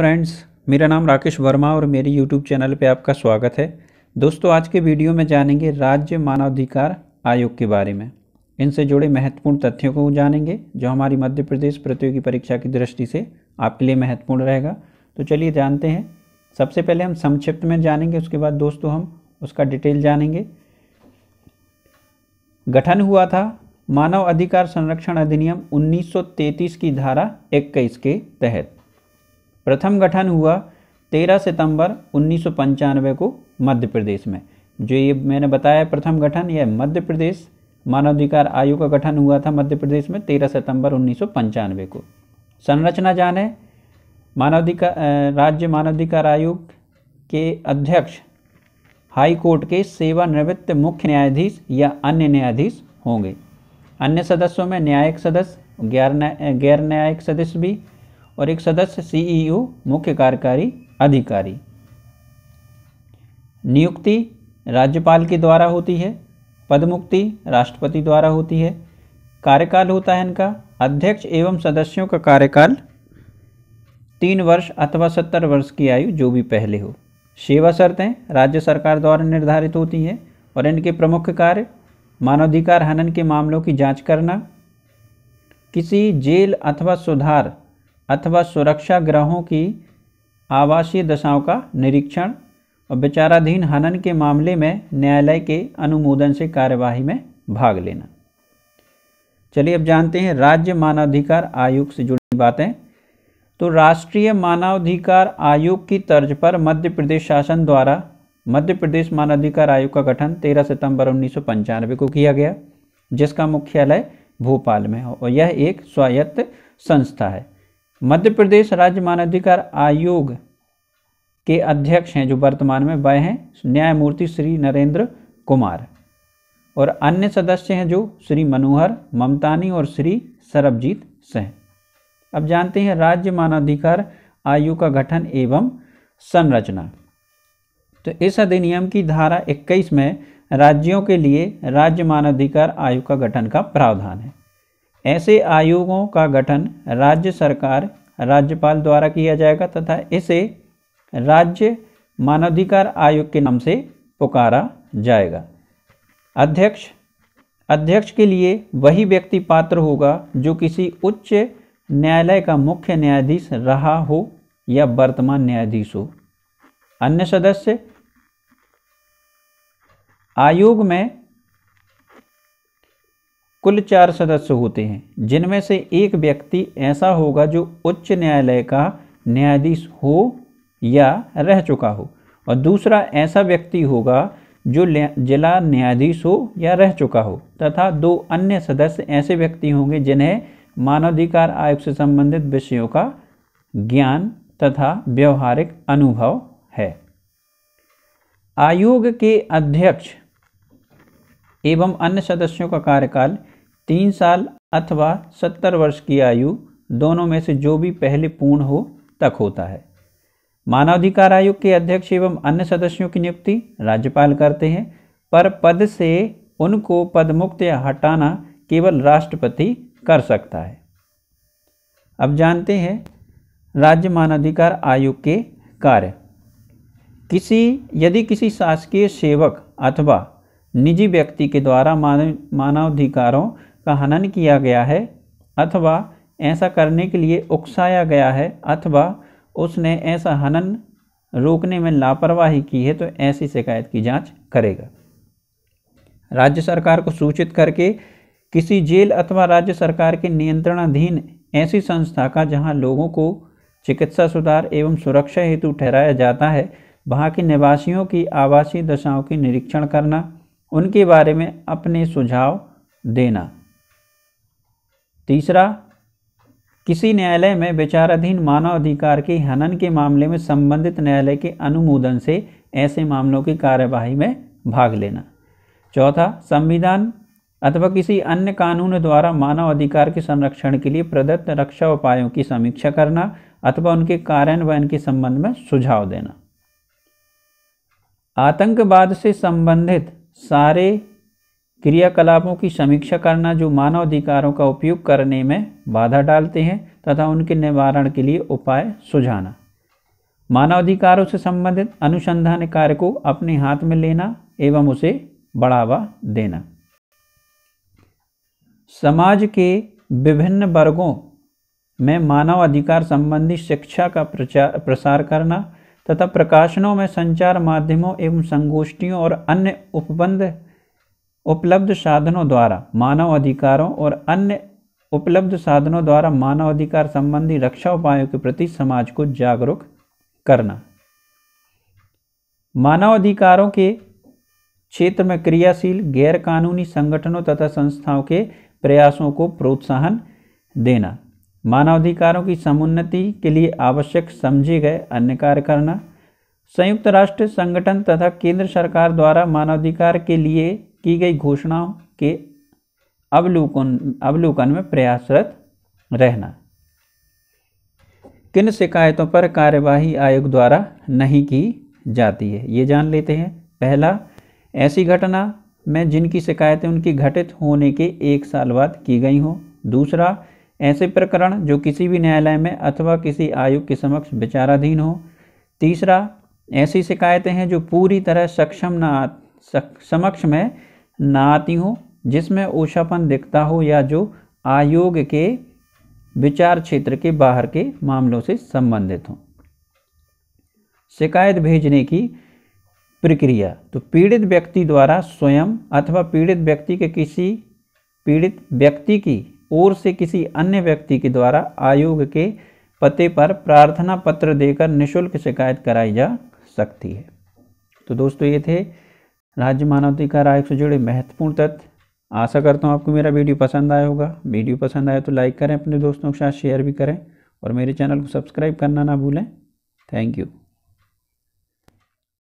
friends मेरा नाम राकेश वर्मा और मेरे यूट्यूब चैनल पे आपका स्वागत है दोस्तों आज के वीडियो में जानेंगे राज्य मानवाधिकार आयोग के बारे में इनसे जुड़े महत्वपूर्ण तथ्यों को जानेंगे जो हमारी मध्य प्रदेश प्रतियोगी परीक्षा की दृष्टि से आपके लिए महत्वपूर्ण रहेगा तो चलिए जानते हैं सबसे पहले हम संक्षिप्त में जानेंगे उसके बाद दोस्तों हम उसका डिटेल जानेंगे गठन हुआ था मानव अधिकार संरक्षण अधिनियम 1933 की धारा 21 के तहत प्रथम गठन हुआ 13 सितंबर उन्नीस को मध्य प्रदेश में जो ये मैंने बताया प्रथम गठन यह मध्य प्रदेश मानवाधिकार आयोग का गठन हुआ था मध्य प्रदेश में 13 सितंबर उन्नीस को संरचना जाने मानवाधिकार राज्य मानवाधिकार आयोग के अध्यक्ष हाई कोर्ट के सेवानिवृत्त मुख्य न्यायाधीश या अन्य न्यायाधीश होंगे अन्य सदस्यों में न्यायिक सदस्य गैर न्यायिक सदस्य भी और एक सदस्य सीईओ e मुख्य कार्यकारी अधिकारी नियुक्ति राज्यपाल के द्वारा होती है पदमुक्ति राष्ट्रपति द्वारा होती है कार्यकाल होता है इनका अध्यक्ष एवं सदस्यों का कार्यकाल तीन वर्ष अथवा सत्तर वर्ष की आयु जो भी पहले हो सेवा शर्तें राज्य सरकार द्वारा निर्धारित होती हैं और इनके प्रमुख कार्य मानवाधिकार हनन के मामलों की जांच करना किसी जेल अथवा सुधार अथवा सुरक्षा ग्रहों की आवासीय दशाओं का निरीक्षण और विचाराधीन हनन के मामले में न्यायालय के अनुमोदन से कार्यवाही में भाग लेना चलिए अब जानते हैं राज्य मानवाधिकार आयोग से जुड़ी बातें तो राष्ट्रीय मानवाधिकार आयोग की तर्ज पर मध्य प्रदेश शासन द्वारा मध्य प्रदेश मानवाधिकार आयोग का गठन 13 सितंबर उन्नीस को किया गया जिसका मुख्यालय भोपाल में है और यह एक स्वायत्त संस्था है मध्य प्रदेश राज्य मानवाधिकार आयोग के अध्यक्ष हैं जो वर्तमान में वह हैं न्यायमूर्ति श्री नरेंद्र कुमार और अन्य सदस्य हैं जो श्री मनोहर ममतानी और श्री सरबजीत सिंह अब जानते हैं राज्य मानवाधिकार आयोग का गठन एवं संरचना तो इस अधिनियम की धारा 21 में राज्यों के लिए राज्य मानवाधिकार आयोग का गठन का प्रावधान है ऐसे आयोगों का गठन राज्य सरकार राज्यपाल द्वारा किया जाएगा तथा इसे राज्य मानवाधिकार आयोग के नाम से पुकारा जाएगा अध्यक्ष अध्यक्ष के लिए वही व्यक्ति पात्र होगा जो किसी उच्च न्यायालय का मुख्य न्यायाधीश रहा हो या वर्तमान न्यायाधीश हो अन्य सदस्य आयोग में कुल चार सदस्य होते हैं जिनमें से एक व्यक्ति ऐसा होगा जो उच्च न्यायालय का न्यायाधीश हो या रह चुका हो और दूसरा ऐसा व्यक्ति होगा जो जिला न्यायाधीश हो या रह चुका हो तथा दो अन्य सदस्य ऐसे व्यक्ति होंगे जिन्हें मानवाधिकार आयोग से संबंधित विषयों का ज्ञान तथा व्यवहारिक अनुभव है आयोग के अध्यक्ष एवं अन्य सदस्यों का कार्यकाल तीन साल अथवा सत्तर वर्ष की आयु दोनों में से जो भी पहले पूर्ण हो तक होता है मानवाधिकार आयोग के अध्यक्ष एवं अन्य सदस्यों की नियुक्ति राज्यपाल करते हैं पर पद से उनको पदमुक्त या हटाना केवल राष्ट्रपति कर सकता है अब जानते हैं राज्य मानवाधिकार आयोग के कार्य किसी यदि किसी शासकीय सेवक अथवा निजी व्यक्ति के द्वारा मानव मानवाधिकारों का हनन किया गया है अथवा ऐसा करने के लिए उकसाया गया है अथवा उसने ऐसा हनन रोकने में लापरवाही की है तो ऐसी शिकायत की जांच करेगा राज्य सरकार को सूचित करके किसी जेल अथवा राज्य सरकार के नियंत्रणाधीन ऐसी संस्था का जहां लोगों को चिकित्सा सुधार एवं सुरक्षा हेतु ठहराया जाता है वहां के निवासियों की आवासीय दशाओं की निरीक्षण करना उनके बारे में अपने सुझाव देना तीसरा किसी न्यायालय में विचाराधीन मानवाधिकार के हनन के मामले में संबंधित न्यायालय के अनुमोदन से ऐसे मामलों की कार्यवाही में भाग लेना चौथा संविधान अथवा किसी अन्य कानून द्वारा मानव अधिकार के संरक्षण के लिए प्रदत्त रक्षा उपायों की समीक्षा करना अथवा उनके कार्यान्वयन के संबंध में सुझाव देना आतंकवाद से संबंधित सारे क्रियाकलापों की समीक्षा करना जो मानव अधिकारों का उपयोग करने में बाधा डालते हैं तथा उनके निवारण के लिए उपाय सुझाना मानवाधिकारों से संबंधित अनुसंधान कार्य को अपने हाथ में लेना एवं उसे बढ़ावा देना समाज के विभिन्न वर्गों में मानव अधिकार संबंधी शिक्षा का प्रचार प्रसार करना तथा प्रकाशनों में संचार माध्यमों एवं संगोष्ठियों और अन्य उपबंध उपलब्ध साधनों द्वारा मानव अधिकारों और अन्य उपलब्ध साधनों द्वारा मानव अधिकार संबंधी रक्षा उपायों के प्रति समाज को जागरूक करना मानव अधिकारों के क्षेत्र में क्रियाशील गैर कानूनी संगठनों तथा संस्थाओं के प्रयासों को प्रोत्साहन देना मानवाधिकारों की समुन्नति के लिए आवश्यक समझे गए अन्य कार्य करना संयुक्त राष्ट्र संगठन तथा केंद्र सरकार द्वारा मानवाधिकार के लिए की गई घोषणाओं के अवलोकन अवलोकन में प्रयासरत रहना किन शिकायतों पर कार्यवाही आयोग द्वारा नहीं की जाती है ये जान लेते हैं पहला ऐसी घटना में जिनकी शिकायतें उनकी घटित होने के एक साल बाद की गई हों दूसरा ऐसे प्रकरण जो किसी भी न्यायालय में अथवा किसी आयोग के समक्ष विचाराधीन हो तीसरा ऐसी शिकायतें हैं जो पूरी तरह सक्षम न समक्ष में ना आती हूँ जिसमें ओषापन दिखता हो या जो आयोग के विचार क्षेत्र के बाहर के मामलों से संबंधित हों शिकायत भेजने की प्रक्रिया तो पीड़ित व्यक्ति द्वारा स्वयं अथवा पीड़ित व्यक्ति के किसी पीड़ित व्यक्ति की ओर से किसी अन्य व्यक्ति के द्वारा आयोग के पते पर प्रार्थना पत्र देकर निशुल्क शिकायत कराई जा सकती है तो दोस्तों ये थे राज्य मानवाधिकार आयोग से जुड़े महत्वपूर्ण तथ्य आशा करता हूँ आपको मेरा वीडियो पसंद आया होगा वीडियो पसंद आया तो लाइक करें अपने दोस्तों के साथ शेयर भी करें और मेरे चैनल को सब्सक्राइब करना ना भूलें थैंक यू